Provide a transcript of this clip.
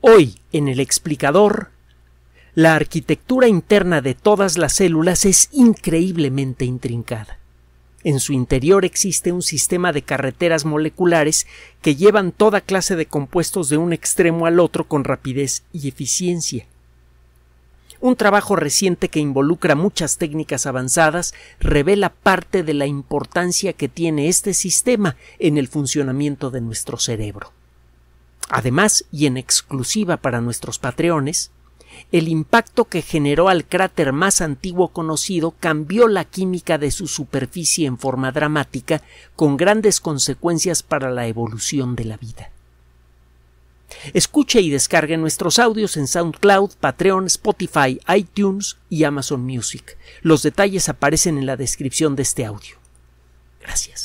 Hoy, en el explicador, la arquitectura interna de todas las células es increíblemente intrincada. En su interior existe un sistema de carreteras moleculares que llevan toda clase de compuestos de un extremo al otro con rapidez y eficiencia. Un trabajo reciente que involucra muchas técnicas avanzadas revela parte de la importancia que tiene este sistema en el funcionamiento de nuestro cerebro. Además, y en exclusiva para nuestros patreones, el impacto que generó al cráter más antiguo conocido cambió la química de su superficie en forma dramática, con grandes consecuencias para la evolución de la vida. Escuche y descargue nuestros audios en SoundCloud, Patreon, Spotify, iTunes y Amazon Music. Los detalles aparecen en la descripción de este audio. Gracias.